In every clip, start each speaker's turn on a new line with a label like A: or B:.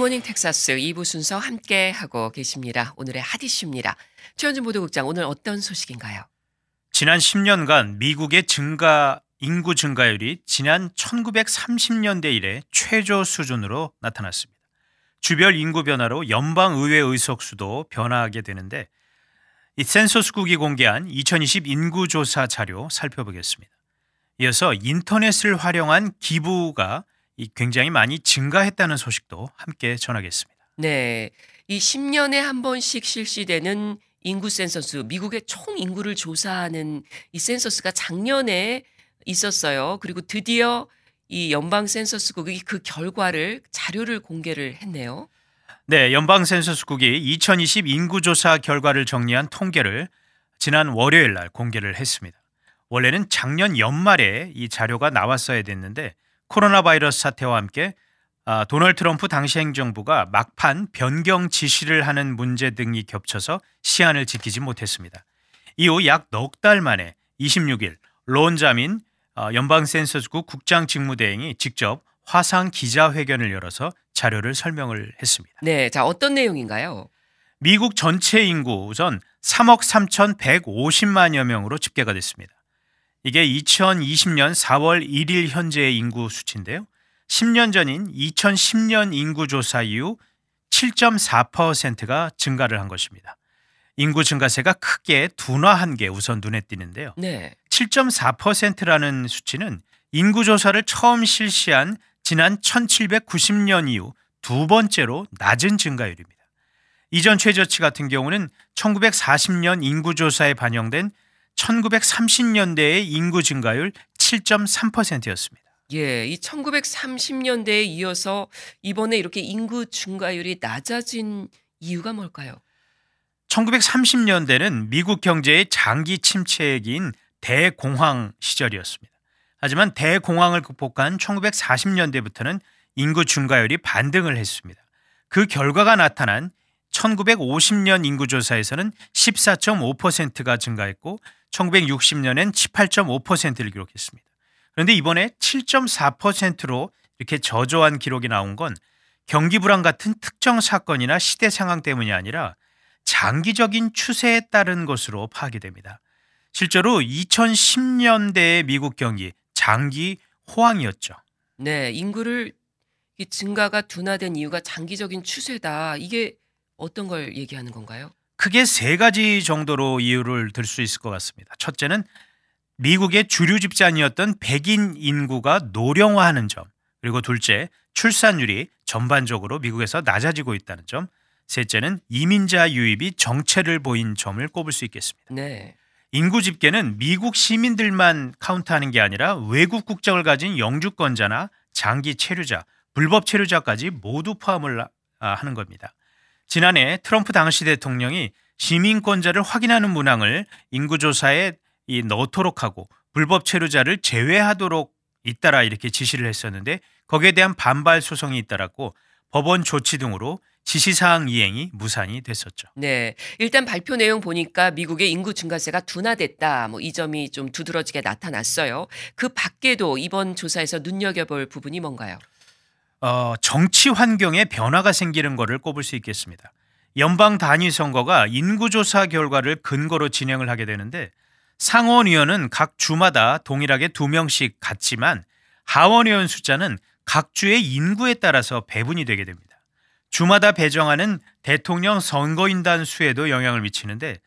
A: 모닝 텍사스 2부 순서 함께 하고 계십니다. 오늘의 하디슈입니다. 최현준 보도국장 오늘 어떤 소식인가요?
B: 지난 10년간 미국의 증가 인구 증가율이 지난 1930년대 이래 최저 수준으로 나타났습니다. 주별 인구 변화로 연방 의회 의석수도 변화하게 되는데 이 센서스국이 공개한 2020 인구 조사 자료 살펴보겠습니다. 이어서 인터넷을 활용한 기부가 굉장히 많이 증가했다는 소식도 함께 전하겠습니다.
A: 네. 이 10년에 한 번씩 실시되는 인구 센서스, 미국의 총 인구를 조사하는 이 센서스가 작년에 있었어요. 그리고 드디어 이 연방 센서스국이 그 결과를 자료를 공개를 했네요.
B: 네, 연방 센서스국이 2020 인구 조사 결과를 정리한 통계를 지난 월요일 날 공개를 했습니다. 원래는 작년 연말에 이 자료가 나왔어야 됐는데 코로나 바이러스 사태와 함께 아, 도널 트럼프 당시 행정부가 막판 변경 지시를 하는 문제 등이 겹쳐서 시한을 지키지 못했습니다. 이후 약 넉 달 만에 26일 론 자민 어, 연방센서국 국장 직무대행이 직접 화상 기자회견을 열어서 자료를 설명을 했습니다.
A: 네, 자 어떤 내용인가요?
B: 미국 전체 인구 우선 3억 3,150만여 명으로 집계가 됐습니다. 이게 2020년 4월 1일 현재의 인구 수치인데요. 10년 전인 2010년 인구 조사 이후 7.4%가 증가를 한 것입니다. 인구 증가세가 크게 둔화한 게 우선 눈에 띄는데요. 네. 7.4%라는 수치는 인구 조사를 처음 실시한 지난 1790년 이후 두 번째로 낮은 증가율입니다. 이전 최저치 같은 경우는 1940년 인구조사에 반영된 1930년대의 인구 증가율 7.3%였습니다.
A: 예, 이 1930년대에 이어서 이번에 이렇게 인구 증가율이 낮아진 이유가 뭘까요?
B: 1930년대는 미국 경제의 장기 침체기인 대공황 시절이었습니다. 하지만 대공황을 극복한 1940년대부터는 인구 증가율이 반등을 했습니다. 그 결과가 나타난 1950년 인구조사에서는 14.5%가 증가했고 1960년엔 18.5%를 기록했습니다. 그런데 이번에 7.4%로 이렇게 저조한 기록이 나온 건 경기 불황 같은 특정 사건이나 시대 상황 때문이 아니라 장기적인 추세에 따른 것으로 파악됩니다. 이 실제로 2010년대의 미국 경기 장기 호황이었죠.
A: 네, 인구를 증가가 둔화된 이유가 장기적인 추세다. 이게 어떤 걸 얘기하는 건가요?
B: 크게 세 가지 정도로 이유를 들 수 있을 것 같습니다. 첫째는 미국의 주류 집단이었던 백인 인구가 노령화하는 점, 그리고 둘째, 출산율이 전반적으로 미국에서 낮아지고 있다는 점, 셋째는 이민자 유입이 정체를 보인 점을 꼽을 수 있겠습니다. 네. 인구 집계는 미국 시민들만 카운트하는 게 아니라 외국 국적을 가진 영주권자나 장기 체류자, 불법 체류자까지 모두 포함을 아, 하는 겁니다. 지난해 트럼프 당시 대통령이 시민권자를 확인하는 문항을 인구조사에 넣도록 하고 불법 체류자를 제외하도록 잇따라 이렇게 지시를 했었는데 거기에 대한 반발 소송이 잇따랐고 법원 조치 등으로 지시사항 이행이 무산이 됐었죠.
A: 네. 일단 발표 내용 보니까 미국의 인구 증가세가 둔화됐다. 뭐 이 점이 좀 두드러지게 나타났어요. 그 밖에도 이번 조사에서 눈여겨볼 부분이 뭔가요?
B: 어, 정치 환경에 변화가 생기는 것을 꼽을 수 있겠습니다. 연방 단위 선거가 인구조사 결과를 근거로 진행을 하게 되는데 상원의원은 각 주마다 동일하게 두 명씩 같지만 하원의원 숫자는 각 주의 인구에 따라서 배분이 되게 됩니다. 주마다 배정하는 대통령 선거인단 수에도 영향을 미치는데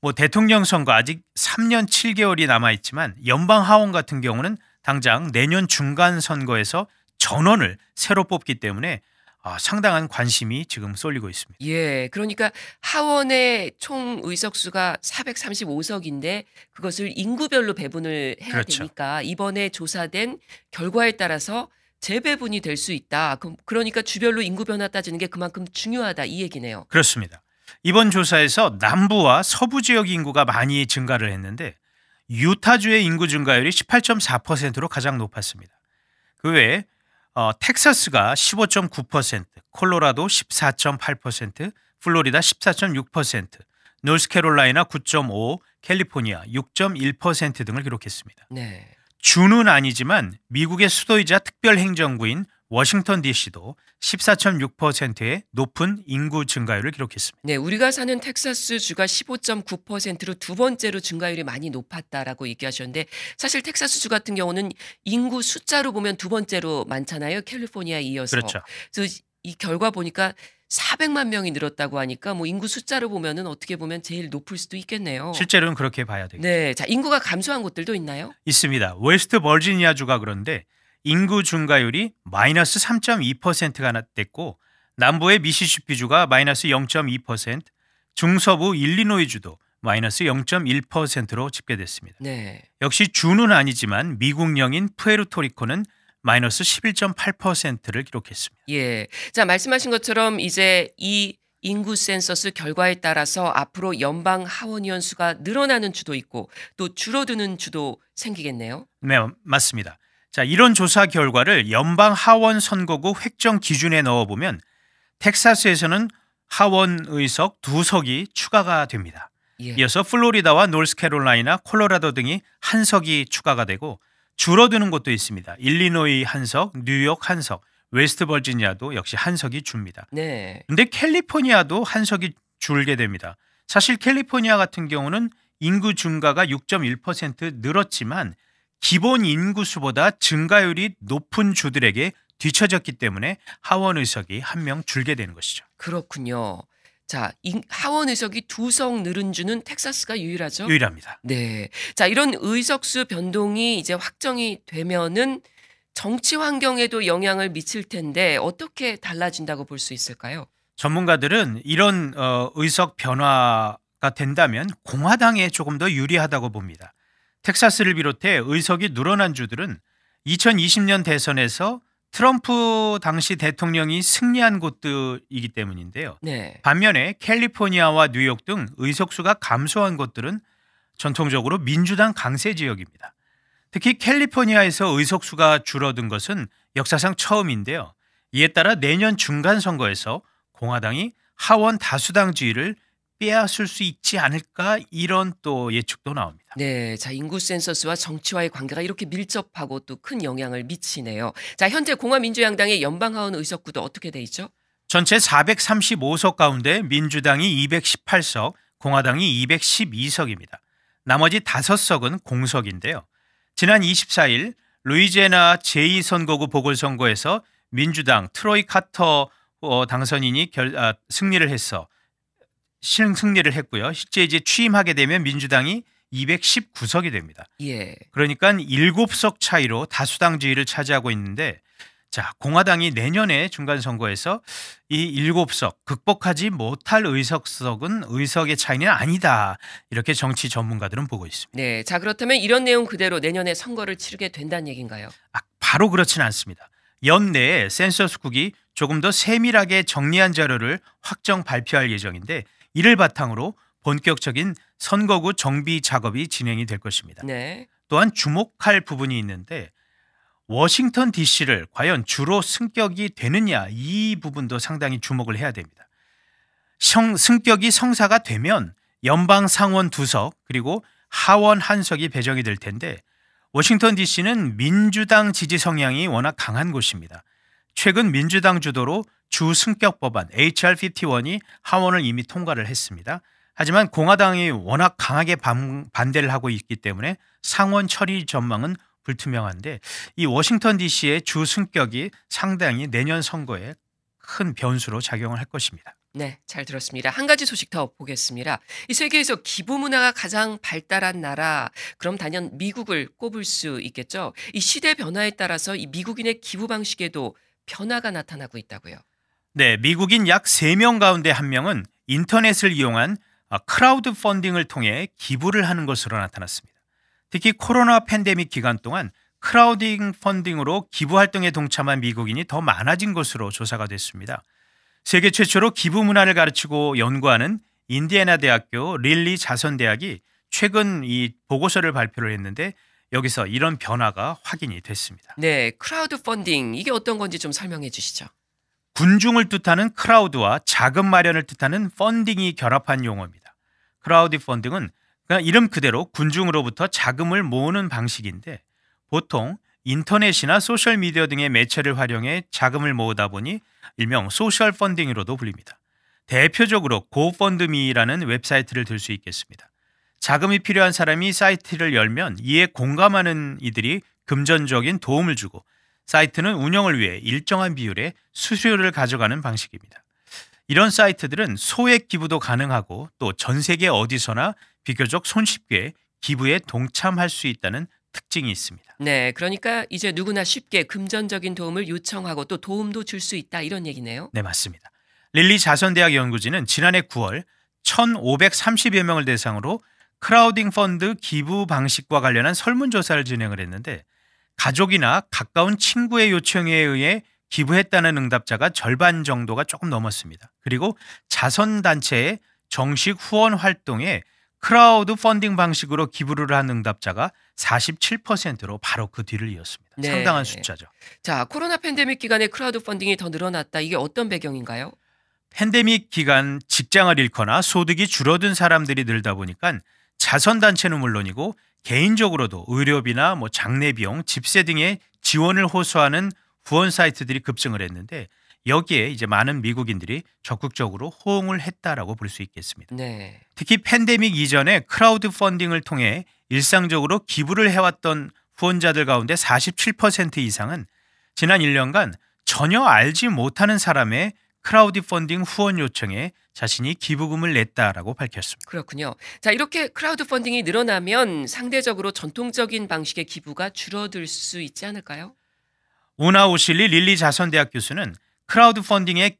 B: 뭐 대통령 선거 아직 3년 7개월이 남아 있지만 연방 하원 같은 경우는 당장 내년 중간 선거에서 전원을 새로 뽑기 때문에 아, 상당한 관심이 지금 쏠리고 있습니다.
A: 예. 그러니까 하원의 총 의석수가 435석인데 그것을 인구별로 배분을 해야 그렇죠. 되니까 이번에 조사된 결과에 따라서 재배분이 될 수 있다. 그러니까 주별로 인구 변화 따지는 게 그만큼 중요하다 이 얘기네요.
B: 그렇습니다. 이번 조사에서 남부와 서부 지역 인구가 많이 증가를 했는데 유타주의 인구 증가율이 18.4%로 가장 높았습니다. 그 외에 어, 텍사스가 15.9%, 콜로라도 14.8%, 플로리다 14.6%, 노스캐롤라이나 9.5, 캘리포니아 6.1% 등을 기록했습니다. 네. 주는 아니지만 미국의 수도이자 특별행정구인 워싱턴 DC도 14.6%의 높은 인구 증가율을 기록했습니다.
A: 네, 우리가 사는 텍사스 주가 15.9%로 두 번째로 증가율이 많이 높았다라고 얘기하셨는데 사실 텍사스 주 같은 경우는 인구 숫자로 보면 두 번째로 많잖아요. 캘리포니아 이어서. 그렇죠. 그래서 이 결과 보니까 400만 명이 늘었다고 하니까 뭐 인구 숫자로 보면은 어떻게 보면 제일 높을 수도 있겠네요.
B: 실제로는 그렇게 봐야 되겠죠.
A: 네. 자, 인구가 감소한 곳들도 있나요?
B: 있습니다. 웨스트 버지니아주가 그런데 인구 증가율이 마이너스 3.2%가 됐고 남부의 미시시피주가 마이너스 0.2%, 중서부 일리노이주도 마이너스 0.1%로 집계됐습니다. 네. 역시 주는 아니지만 미국령인 푸에르토리코는 마이너스 11.8%를 기록했습니다.
A: 예. 자, 말씀하신 것처럼 이제 이 인구 센서스 결과에 따라서 앞으로 연방 하원의원 수가 늘어나는 주도 있고 또 줄어드는 주도 생기겠네요.
B: 네, 맞습니다. 자, 이런 조사 결과를 연방 하원 선거구 획정 기준에 넣어 보면 텍사스에서는 하원 의석 두 석이 추가가 됩니다. 예. 이어서 플로리다와 노스캐롤라이나, 콜로라도 등이 한 석이 추가가 되고 줄어드는 곳도 있습니다. 일리노이 한 석, 뉴욕 한 석, 웨스트버지니아도 역시 한 석이 줍니다. 네. 근데 캘리포니아도 한 석이 줄게 됩니다. 사실 캘리포니아 같은 경우는 인구 증가가 6.1% 늘었지만 기본 인구수보다 증가율이 높은 주들에게 뒤처졌기 때문에 하원 의석이 한 명 줄게 되는 것이죠. 그렇군요.
A: 자, 하원 의석이 두 성 늘은 주는 텍사스가 유일하죠. 유일합니다. 네. 자, 이런 의석수 변동이 이제 확정이 되면은 정치 환경에도 영향을 미칠 텐데 어떻게 달라진다고 볼 수 있을까요?
B: 전문가들은 이런 어, 의석 변화가 된다면 공화당에 조금 더 유리하다고 봅니다. 텍사스를 비롯해 의석이 늘어난 주들은 2020년 대선에서 트럼프 당시 대통령이 승리한 곳들이기 때문인데요. 네. 반면에 캘리포니아와 뉴욕 등 의석수가 감소한 곳들은 전통적으로 민주당 강세 지역입니다. 특히 캘리포니아에서 의석수가 줄어든 것은 역사상 처음인데요. 이에 따라 내년 중간 선거에서 공화당이 하원 다수당 지위를 빼앗을 수 있지 않을까 이런 또 예측도 나옵니다. 네, 자 인구 센서스와
A: 정치와의 관계가 이렇게 밀접하고 또 큰 영향을 미치네요. 자 현재 공화민주양당의 연방하원 의석구도 어떻게 돼 있죠?
B: 전체 435석 가운데 민주당이 218석, 공화당이 212석입니다. 나머지 5석은 공석인데요. 지난 24일 루이지나 제2선거구 보궐선거에서 민주당 트로이 카터 어, 당선인이 결, 아, 승리를 해서 실행 승리를 했고요. 실제 이제 취임하게 되면 민주당이 219석이 됩니다. 예. 그러니까 7석 차이로 다수당 지위를 차지하고 있는데 자, 공화당이 내년에 중간 선거에서 이 7석 극복하지 못할 의석석은 의석의 차이는 아니다. 이렇게 정치 전문가들은 보고 있습니다.
A: 네. 자, 그렇다면 이런 내용 그대로 내년에 선거를 치르게 된다는 얘기인가요? 아,
B: 바로 그렇진 않습니다. 연내에 센서스국이 조금 더 세밀하게 정리한 자료를 확정 발표할 예정인데 이를 바탕으로 본격적인 선거구 정비 작업이 진행이 될 것입니다. 네. 또한 주목할 부분이 있는데 워싱턴 DC를 과연 주로 승격이 되느냐 이 부분도 상당히 주목을 해야 됩니다. 성, 승격이 성사가 되면 연방 상원 두 석 그리고 하원 한석이 배정이 될 텐데 워싱턴 DC는 민주당 지지 성향이 워낙 강한 곳입니다. 최근 민주당 주도로 주승격 법안 HR51이 하원을 이미 통과를 했습니다. 하지만 공화당이 워낙 강하게 반, 대를 하고 있기 때문에 상원 처리 전망은 불투명한데 이 워싱턴 DC의 주승격이 상당히 내년 선거에 큰 변수로 작용을 할 것입니다.
A: 네, 잘 들었습니다. 한 가지 소식 더 보겠습니다. 이 세계에서 기부 문화가 가장 발달한 나라, 그럼 단연 미국을 꼽을 수 있겠죠. 이 시대 변화에 따라서 이 미국인의 기부 방식에도 변화가 나타나고 있다고요.
B: 네, 미국인 약 3명 가운데 1명은 인터넷을 이용한 어, 크라우드 펀딩을 통해 기부를 하는 것으로 나타났습니다. 특히 코로나 팬데믹 기간 동안 크라우딩 펀딩으로 기부 활동에 동참한 미국인이 더 많아진 것으로 조사가 됐습니다. 세계 최초로 기부 문화를 가르치고 연구하는 인디애나 대학교 릴리 자선 대학이 최근 이 보고서를 발표를 했는데 여기서 이런 변화가 확인이 됐습니다.
A: 네, 크라우드 펀딩 이게 어떤 건지 좀 설명해 주시죠.
B: 군중을 뜻하는 크라우드와 자금 마련을 뜻하는 펀딩이 결합한 용어입니다. 크라우드 펀딩은 그냥 이름 그대로 군중으로부터 자금을 모으는 방식인데 보통 인터넷이나 소셜 미디어 등의 매체를 활용해 자금을 모으다 보니 일명 소셜 펀딩으로도 불립니다. 대표적으로 고펀드미라는 웹사이트를 들 수 있겠습니다. 자금이 필요한 사람이 사이트를 열면 이에 공감하는 이들이 금전적인 도움을 주고 사이트는 운영을 위해 일정한 비율의 수수료를 가져가는 방식입니다. 이런 사이트들은 소액 기부도 가능하고 또 전 세계 어디서나 비교적 손쉽게 기부에 동참할 수 있다는 특징이 있습니다.
A: 네, 그러니까 이제 누구나 쉽게 금전적인 도움을 요청하고 또 도움도 줄 수 있다 이런 얘기네요.
B: 네, 맞습니다. 릴리 자선대학 연구진은 지난해 9월 1,530여 명을 대상으로 크라우딩 펀드 기부 방식과 관련한 설문조사를 진행을 했는데 가족이나 가까운 친구의 요청에 의해 기부했다는 응답자가 절반 정도가 조금 넘었습니다. 그리고 자선단체의 정식 후원 활동에 크라우드 펀딩 방식으로 기부를 한 응답자가 47%로 바로 그 뒤를 이었습니다. 네. 상당한 숫자죠.
A: 자, 코로나 팬데믹 기간에 크라우드 펀딩이 더 늘어났다. 이게 어떤 배경인가요?
B: 팬데믹 기간 직장을 잃거나 소득이 줄어든 사람들이 늘다 보니까 자선단체는 물론이고 개인적으로도 의료비나 뭐 장례비용, 집세 등의 지원을 호소하는 후원 사이트들이 급증을 했는데 여기에 이제 많은 미국인들이 적극적으로 호응을 했다라고 볼 수 있겠습니다. 네. 특히 팬데믹 이전에 크라우드 펀딩을 통해 일상적으로 기부를 해왔던 후원자들 가운데 47% 이상은 지난 1년간 전혀 알지 못하는 사람의 크라우디 펀딩 후원 요청에 자신이 기부금을 냈다라고 밝혔습니다.
A: 그렇군요. 자, 이렇게 크라우드 펀딩이 늘어나면 상대적으로 전통적인 방식의 기부가 줄어들 수 있지 않을까요?
B: 우나 오실리 릴리 자선대학 교수는 크라우드 펀딩의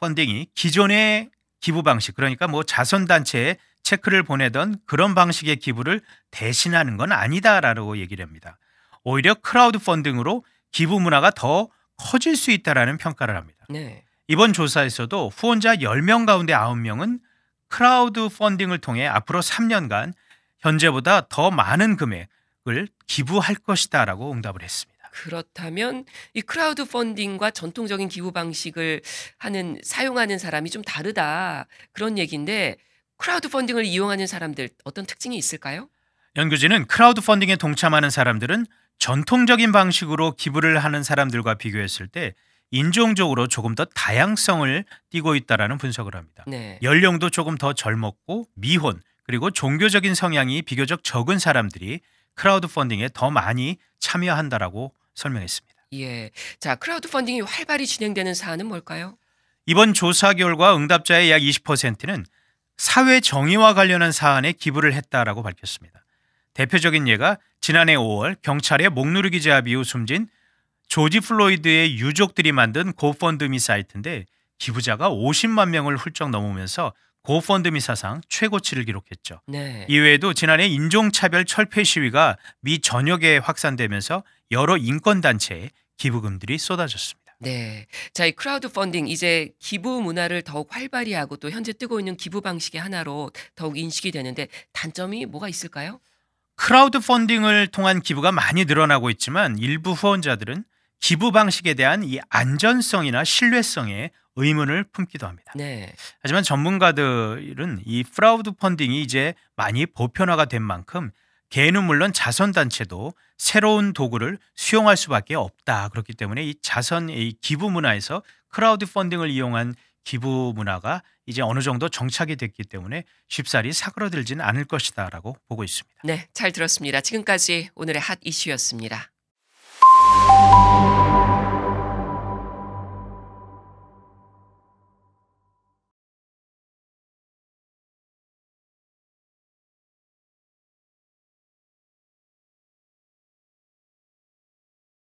B: 펀딩이 기존의 기부 방식 그러니까 뭐 자선 단체에 체크를 보내던 그런 방식의 기부를 대신하는 건 아니다라고 얘기를 합니다. 오히려 크라우드 펀딩으로 기부 문화가 더 커질 수 있다라는 평가를 합니다. 네. 이번 조사에서도 후원자 10명 가운데 9명은 크라우드 펀딩을 통해 앞으로 3년간 현재보다 더 많은 금액을 기부할 것이다 라고 응답을 했습니다.
A: 그렇다면 이 크라우드 펀딩과 전통적인 기부 방식을 하는 사용하는 사람이 좀 다르다 그런 얘기인데 크라우드 펀딩을 이용하는 사람들 어떤 특징이 있을까요?
B: 연구진은 크라우드 펀딩에 동참하는 사람들은 전통적인 방식으로 기부를 하는 사람들과 비교했을 때 인종적으로 조금 더 다양성을 띠고 있다라는 분석을 합니다. 네. 연령도 조금 더 젊었고 미혼 그리고 종교적인 성향이 비교적 적은 사람들이 크라우드 펀딩에 더 많이 참여한다라고 설명했습니다.
A: 예. 자, 크라우드 펀딩이 활발히 진행되는 사안은 뭘까요?
B: 이번 조사 결과 응답자의 약 20%는 사회 정의와 관련한 사안에 기부를 했다라고 밝혔습니다. 대표적인 예가 지난해 5월 경찰의 목누르기 제압 이후 숨진 조지 플로이드의 유족들이 만든 고펀드미 사이트인데 기부자가 50만 명을 훌쩍 넘으면서 고펀드미 사상 최고치를 기록했죠. 네. 이외에도 지난해 인종차별 철폐 시위가 미 전역에 확산되면서 여러 인권단체에 기부금들이 쏟아졌습니다. 네.
A: 자, 이 크라우드 펀딩 이제 기부 문화를 더욱 활발히 하고 또 현재 뜨고 있는 기부 방식의 하나로 더욱 인식이 되는데 단점이 뭐가 있을까요?
B: 크라우드 펀딩을 통한 기부가 많이 늘어나고 있지만 일부 후원자들은 기부 방식에 대한 이 안전성이나 신뢰성에 의문을 품기도 합니다. 네. 하지만 전문가들은 이 프라우드 펀딩이 이제 많이 보편화가 된 만큼 개는 물론 자선 단체도 새로운 도구를 수용할 수밖에 없다. 그렇기 때문에 이 자선 의 기부 문화에서 크라우드 펀딩을 이용한 기부 문화가 이제 어느 정도 정착이 됐기 때문에 쉽사리 사그러들진 않을 것이다라고 보고 있습니다.
A: 네, 잘 들었습니다. 지금까지 오늘의 핫 이슈였습니다. you